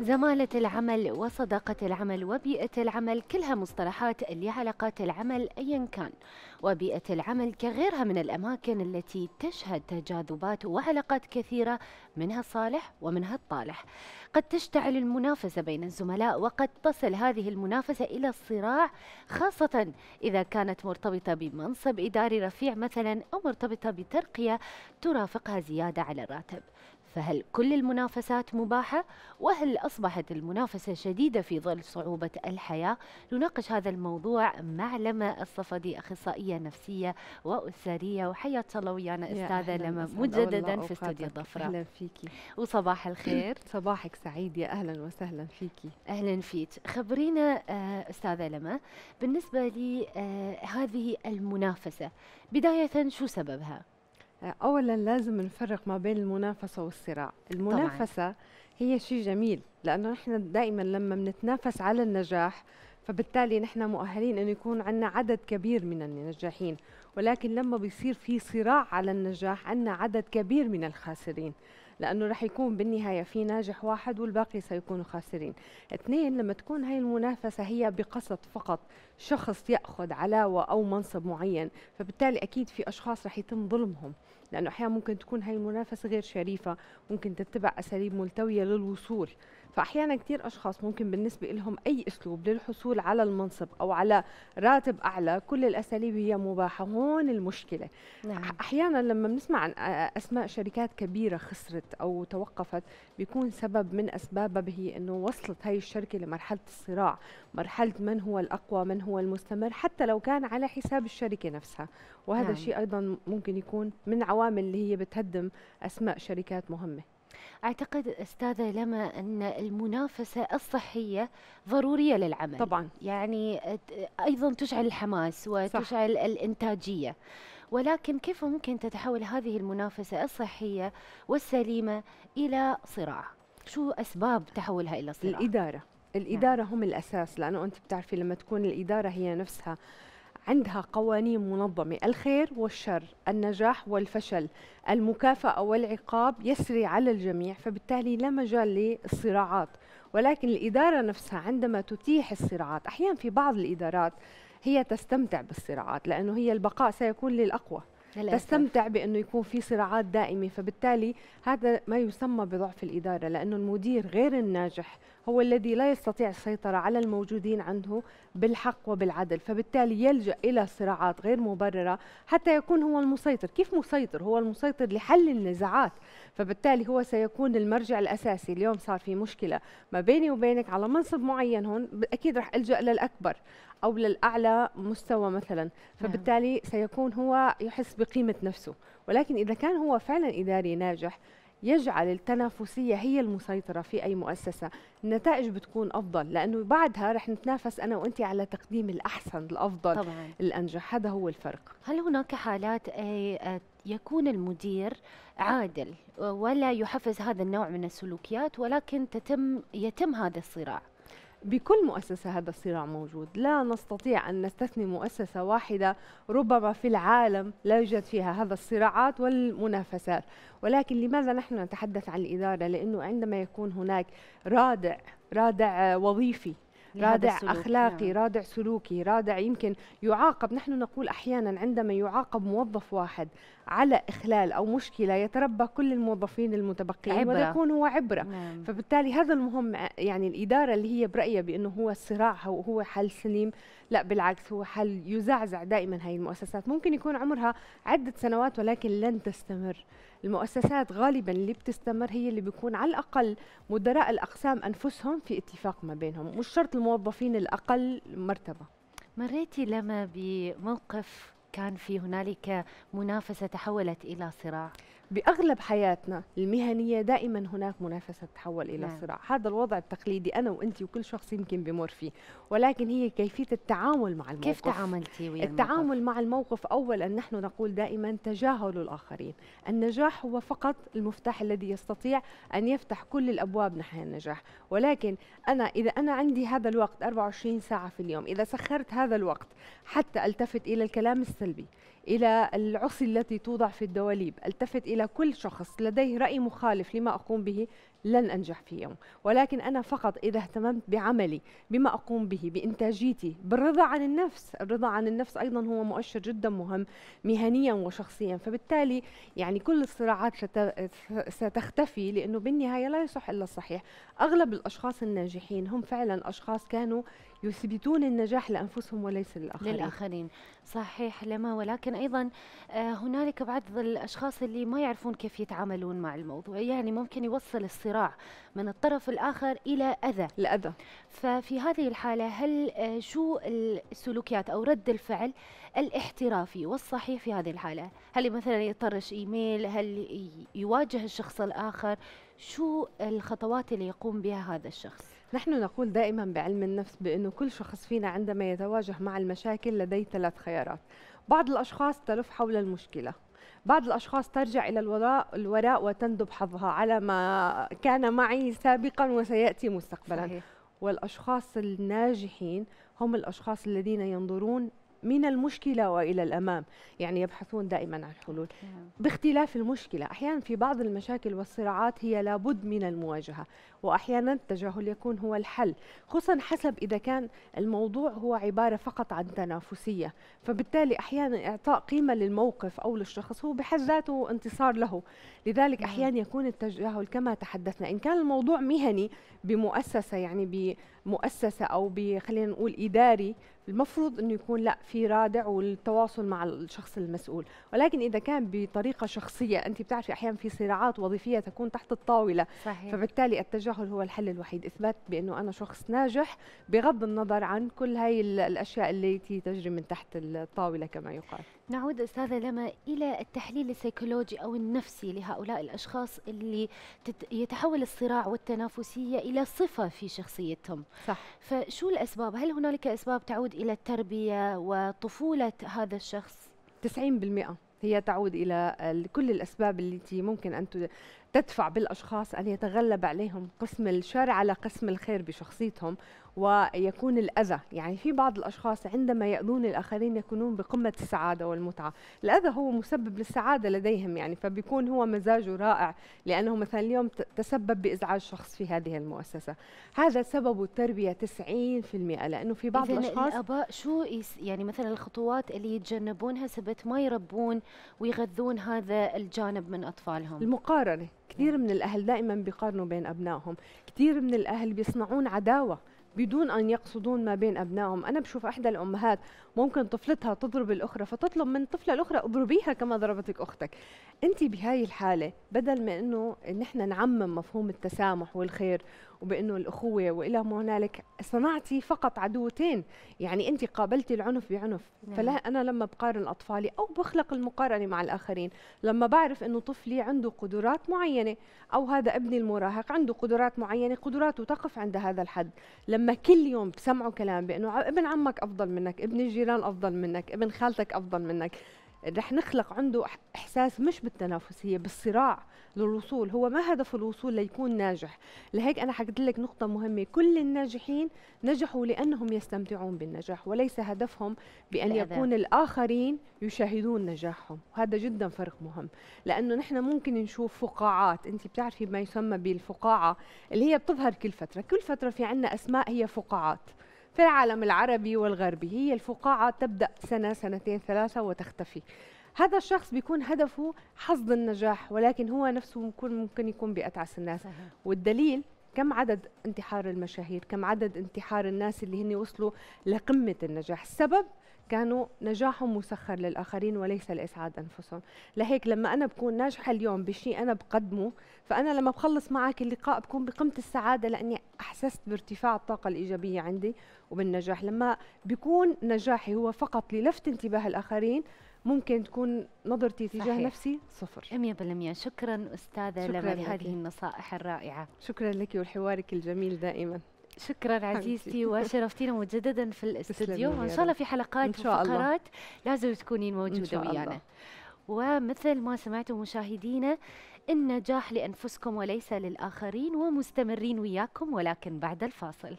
زمالة العمل وصداقة العمل وبيئة العمل كلها مصطلحات اللي علاقات العمل أيا كان وبيئة العمل كغيرها من الأماكن التي تشهد تجاذبات وعلاقات كثيرة منها الصالح ومنها الطالح قد تشتعل المنافسة بين الزملاء وقد تصل هذه المنافسة إلى الصراع خاصة إذا كانت مرتبطة بمنصب إداري رفيع مثلا أو مرتبطة بترقية ترافقها زيادة على الراتب فهل كل المنافسات مباحة؟ وهل أصبحت المنافسة شديدة في ظل صعوبة الحياة؟ نناقش هذا الموضوع مع لما الصفدي أخصائية نفسية وأسرية وحياة الله ويانا أستاذة لما مجددا في استوديو الظفرة أهلا فيكي وصباح الخير صباحك سعيد يا أهلا وسهلا فيكي أهلا فيك خبرينا آه، أستاذة لما بالنسبة لهذه آه، هذه المنافسة بداية شو سببها؟ اولا لازم نفرق ما بين المنافسه والصراع المنافسه طبعاً. هي شيء جميل لانه نحن دائما لما بنتنافس على النجاح فبالتالي نحن مؤهلين انه يكون عندنا عدد كبير من الناجحين ولكن لما بيصير في صراع على النجاح عندنا عدد كبير من الخاسرين لانه رح يكون بالنهايه في ناجح واحد والباقي سيكونوا خاسرين اثنين لما تكون هاي المنافسه هي بقصد فقط شخص ياخذ علاوه او منصب معين فبالتالي اكيد في اشخاص رح يتم ظلمهم لانه احيانا ممكن تكون هاي المنافسه غير شريفه ممكن تتبع اساليب ملتويه للوصول فاحيانا كثير اشخاص ممكن بالنسبه لهم اي اسلوب للحصول على المنصب او على راتب اعلى كل الاساليب هي مباحه هون المشكله نعم. احيانا لما بنسمع عن اسماء شركات كبيره خسرت او توقفت بيكون سبب من اسبابها هي انه وصلت هاي الشركه لمرحله الصراع مرحله من هو الاقوى من هو المستمر حتى لو كان على حساب الشركه نفسها وهذا نعم. الشيء ايضا ممكن يكون من عوامل اللي هي بتهدم اسماء شركات مهمه اعتقد استاذه لما ان المنافسه الصحيه ضروريه للعمل طبعا يعني ايضا تشعل الحماس وتشعل صح. الانتاجيه ولكن كيف ممكن تتحول هذه المنافسه الصحيه والسليمه الى صراع شو اسباب تحولها الى صراع الاداره الإدارة نعم. هم الأساس لأنه أنت بتعرفي لما تكون الإدارة هي نفسها عندها قوانين منظمة الخير والشر النجاح والفشل المكافأة والعقاب يسري على الجميع فبالتالي لا مجال للصراعات ولكن الإدارة نفسها عندما تتيح الصراعات أحيانا في بعض الإدارات هي تستمتع بالصراعات لأنه هي البقاء سيكون للأقوى تستمتع بانه يكون في صراعات دائمه فبالتالي هذا ما يسمى بضعف الاداره لانه المدير غير الناجح هو الذي لا يستطيع السيطره على الموجودين عنده بالحق وبالعدل فبالتالي يلجا الى صراعات غير مبرره حتى يكون هو المسيطر كيف مسيطر هو المسيطر لحل النزاعات فبالتالي هو سيكون المرجع الاساسي اليوم صار في مشكله ما بيني وبينك على منصب معين هون اكيد راح الجا للاكبر او للاعلى مستوى مثلا نعم. فبالتالي سيكون هو يحس بقيمة نفسه ولكن إذا كان هو فعلا إداري ناجح يجعل التنافسية هي المسيطرة في أي مؤسسة النتائج بتكون أفضل لأنه بعدها رح نتنافس أنا وأنت على تقديم الأحسن الأفضل طبعا. الأنجح هذا هو الفرق هل هناك حالات آه، آه، يكون المدير عادل ولا يحفز هذا النوع من السلوكيات ولكن تتم يتم هذا الصراع بكل مؤسسة هذا الصراع موجود لا نستطيع أن نستثني مؤسسة واحدة ربما في العالم لا يوجد فيها هذا الصراعات والمنافسات ولكن لماذا نحن نتحدث عن الإدارة لأنه عندما يكون هناك رادع رادع وظيفي رادع أخلاقي نعم. رادع سلوكي رادع يمكن يعاقب نحن نقول أحيانا عندما يعاقب موظف واحد على إخلال أو مشكلة يتربى كل الموظفين المتبقيين ويكون هو عبرة نعم. فبالتالي هذا المهم يعني الإدارة اللي هي برأيها بأنه هو الصراع هو, هو حل سليم لا بالعكس هو حل يزعزع دائما هاي المؤسسات ممكن يكون عمرها عدة سنوات ولكن لن تستمر المؤسسات غالبا اللي بتستمر هي اللي بيكون على الاقل مدراء الاقسام انفسهم في اتفاق ما بينهم مش شرط الموظفين الاقل مرتبه مريتي لما بموقف كان في هنالك منافسه تحولت الى صراع باغلب حياتنا المهنيه دائما هناك منافسه تتحول الى نعم. صراع، هذا الوضع التقليدي انا وانت وكل شخص يمكن بمر فيه، ولكن هي كيفيه التعامل مع الموقف كيف تعاملتي ويا التعامل الموقف؟ مع الموقف اولا نحن نقول دائما تجاهل الاخرين، النجاح هو فقط المفتاح الذي يستطيع ان يفتح كل الابواب نحو النجاح، ولكن انا اذا انا عندي هذا الوقت 24 ساعه في اليوم، اذا سخرت هذا الوقت حتى التفت الى الكلام السلبي، إلى العصي التي توضع في الدواليب التفت إلى كل شخص لديه رأي مخالف لما أقوم به لن أنجح في يوم ولكن أنا فقط إذا اهتممت بعملي بما أقوم به بإنتاجيتي بالرضا عن النفس الرضا عن النفس أيضا هو مؤشر جدا مهم مهنيا وشخصيا فبالتالي يعني كل الصراعات ستختفي لأنه بالنهاية لا يصح إلا الصحيح أغلب الأشخاص الناجحين هم فعلا أشخاص كانوا يثبتون النجاح لأنفسهم وليس للآخرين للآخرين صحيح لما ولكن أيضا آه، هنالك بعض الأشخاص اللي ما يعرفون كيف يتعاملون مع الموضوع يعني ممكن يوصل الصراع صراع من الطرف الآخر إلى أذى الأذى ففي هذه الحالة هل آه، شو السلوكيات أو رد الفعل الاحترافي والصحيح في هذه الحالة هل مثلا يطرش إيميل هل يواجه الشخص الآخر شو الخطوات اللي يقوم بها هذا الشخص نحن نقول دائما بعلم النفس بأنه كل شخص فينا عندما يتواجه مع المشاكل لديه ثلاث خيارات بعض الأشخاص تلف حول المشكلة بعض الأشخاص ترجع إلى الوراء, الوراء وتندب حظها على ما كان معي سابقا وسيأتي مستقبلا صحيح. والأشخاص الناجحين هم الأشخاص الذين ينظرون من المشكله والى الامام يعني يبحثون دائما عن حلول نعم. باختلاف المشكله احيانا في بعض المشاكل والصراعات هي لابد من المواجهه واحيانا التجاهل يكون هو الحل خصوصا حسب اذا كان الموضوع هو عباره فقط عن تنافسيه فبالتالي احيانا اعطاء قيمه للموقف او للشخص هو بحد ذاته انتصار له لذلك نعم. احيانا يكون التجاهل كما تحدثنا ان كان الموضوع مهني بمؤسسه يعني بمؤسسه او خلينا نقول اداري المفروض انه يكون لا في رادع والتواصل مع الشخص المسؤول ولكن اذا كان بطريقه شخصيه انت بتعرفي احيانا في صراعات وظيفيه تكون تحت الطاوله صحيح. فبالتالي التجاهل هو الحل الوحيد اثبات بانه انا شخص ناجح بغض النظر عن كل هاي الاشياء اللي تجري من تحت الطاوله كما يقال نعود استاذه لما الى التحليل السيكولوجي او النفسي لهؤلاء الاشخاص اللي يتحول الصراع والتنافسيه الى صفه في شخصيتهم صح فشو الاسباب هل هنالك اسباب تعود إلى التربية وطفولة هذا الشخص 90% هي تعود الى كل الاسباب التي ممكن ان تدفع بالأشخاص أن يتغلب عليهم قسم الشر على قسم الخير بشخصيتهم ويكون الأذى يعني في بعض الأشخاص عندما يأذون الآخرين يكونون بقمة السعادة والمتعة الأذى هو مسبب للسعادة لديهم يعني فبيكون هو مزاجه رائع لأنه مثلا اليوم تسبب بإزعاج شخص في هذه المؤسسة هذا سبب التربية 90% لأنه في بعض الأشخاص الآباء شو يعني مثلا الخطوات اللي يتجنبونها سبت ما يربون ويغذون هذا الجانب من أطفالهم المقارنة كثير من الاهل دائما بيقارنوا بين ابنائهم كثير من الاهل بيصنعون عداوه بدون ان يقصدون ما بين ابنائهم انا بشوف احدى الامهات ممكن طفلتها تضرب الاخرى فتطلب من الطفله الاخرى اضربيها كما ضربتك اختك انت بهاي الحاله بدل ما انه نحن إن نعمم مفهوم التسامح والخير وبانه الاخوه والى ما هنالك صنعتي فقط عدوتين يعني انت قابلتي العنف بعنف نعم. فلا انا لما بقارن اطفالي او بخلق المقارنه مع الاخرين لما بعرف انه طفلي عنده قدرات معينه او هذا ابني المراهق عنده قدرات معينه قدراته تقف عند هذا الحد لما كل يوم بسمعه كلام بانه ابن عمك افضل منك ابن الجيران فلان افضل منك ابن خالتك افضل منك رح نخلق عنده احساس مش بالتنافسيه بالصراع للوصول هو ما هدف الوصول ليكون ناجح لهيك انا حكيت لك نقطه مهمه كل الناجحين نجحوا لانهم يستمتعون بالنجاح وليس هدفهم بان الأذى. يكون الاخرين يشاهدون نجاحهم وهذا جدا فرق مهم لانه نحن ممكن نشوف فقاعات انت بتعرفي ما يسمى بالفقاعه اللي هي بتظهر كل فتره كل فتره في عندنا اسماء هي فقاعات في العالم العربي والغربي هي الفقاعة تبدأ سنة سنتين ثلاثة وتختفي هذا الشخص بيكون هدفه حصد النجاح ولكن هو نفسه ممكن ممكن يكون بأتعس الناس والدليل كم عدد انتحار المشاهير كم عدد انتحار الناس اللي هن وصلوا لقمة النجاح السبب كانوا نجاحهم مسخر للآخرين وليس لإسعاد أنفسهم لهيك لما أنا بكون ناجحة اليوم بشيء أنا بقدمه فأنا لما بخلص معك اللقاء بكون بقمة السعادة لأني أحسست بارتفاع الطاقة الإيجابية عندي وبالنجاح لما بكون نجاحي هو فقط للفت انتباه الآخرين ممكن تكون نظرتي تجاه صحيح. نفسي صفر 100% شكرا أستاذة شكرا لهذه النصائح الرائعة شكرا لك ولحوارك الجميل دائما شكرا عزيزتي وشرفتينا مجددا في الاستديو وان شاء الله في حلقات وفقرات لازم تكونين موجوده ويانا ومثل ما سمعتوا مشاهدينا النجاح لانفسكم وليس للاخرين ومستمرين وياكم ولكن بعد الفاصل